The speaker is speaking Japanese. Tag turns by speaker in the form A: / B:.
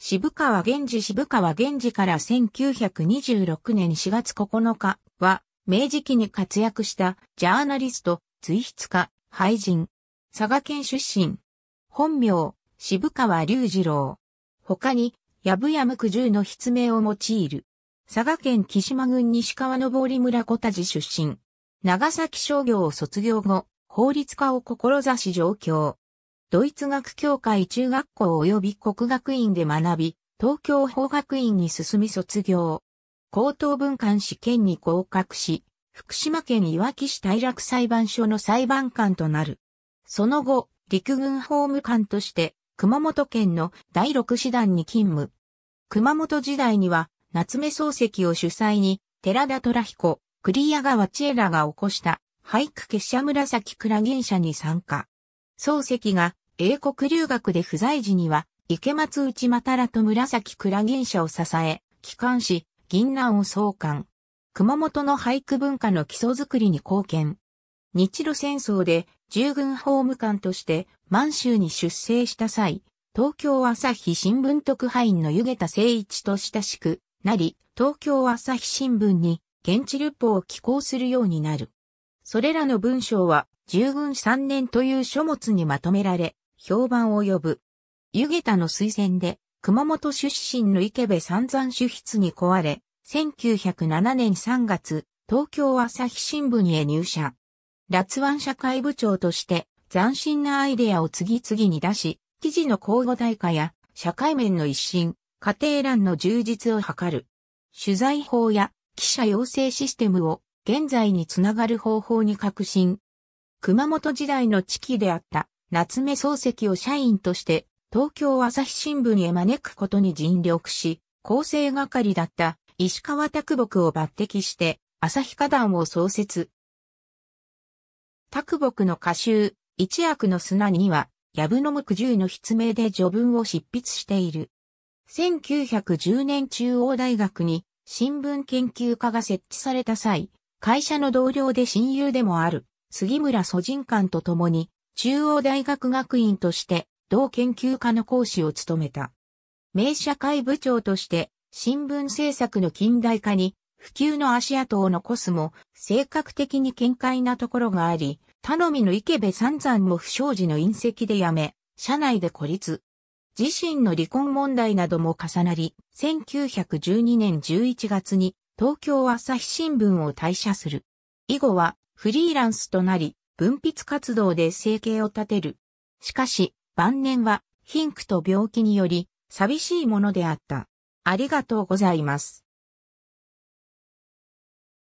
A: 渋川源氏渋川源氏から1926年4月9日は、明治期に活躍したジャーナリスト、随筆家、俳人、佐賀県出身、本名、渋川隆二郎。他に、やぶやむく銃の筆名を用いる。佐賀県木島郡西川上村小田寺出身。長崎商業を卒業後、法律家を志し上京。ドイツ学協会中学校及び国学院で学び、東京法学院に進み卒業。高等文官試験に合格し、福島県いわき市大楽裁判所の裁判官となる。その後、陸軍法務官として、熊本県の第六師団に勤務。熊本時代には、夏目漱石を主催に、寺田虎彦、栗谷川千恵らが起こした、俳句結社紫倉銀社に参加。漱石が英国留学で不在時には、池松内またらと紫倉銀社を支え、帰還し、銀南を創刊。熊本の俳句文化の基礎づくりに貢献。日露戦争で従軍法務官として満州に出征した際、東京朝日新聞特派員の湯桁誠一と親しくなり、東京朝日新聞に現地立法を寄稿するようになる。それらの文章は従軍三年という書物にまとめられ、評判を呼ぶ。湯下田の推薦で、熊本出身の池部三山主筆に壊れ、1907年3月、東京朝日新聞へ入社。辣腕社会部長として、斬新なアイデアを次々に出し、記事の交互代化や、社会面の一新、家庭欄の充実を図る。取材法や記者養成システムを現在につながる方法に革新、熊本時代の知己であった夏目漱石を社員として東京朝日新聞へ招くことに尽力し、構成係だった石川拓木を抜擢して朝日花壇を創設。拓木の歌集、一役の砂には、やぶのむく十の筆名で序文を執筆している。1910年中央大学に新聞研究科が設置された際、会社の同僚で親友でもある杉村祖人館と共に、中央大学学院として、同研究科の講師を務めた。名社会部長として、新聞制作の近代化に、普及の足跡を残すも、性格的に見解なところがあり、頼みの池部三山も不祥事の隕石で辞め、社内で孤立。自身の離婚問題なども重なり、1912年11月に東京朝日新聞を退社する。以後はフリーランスとなり、分泌活動で生計を立てる。しかし、晩年は、貧苦と病気により、寂しいものであった。ありがとうございます。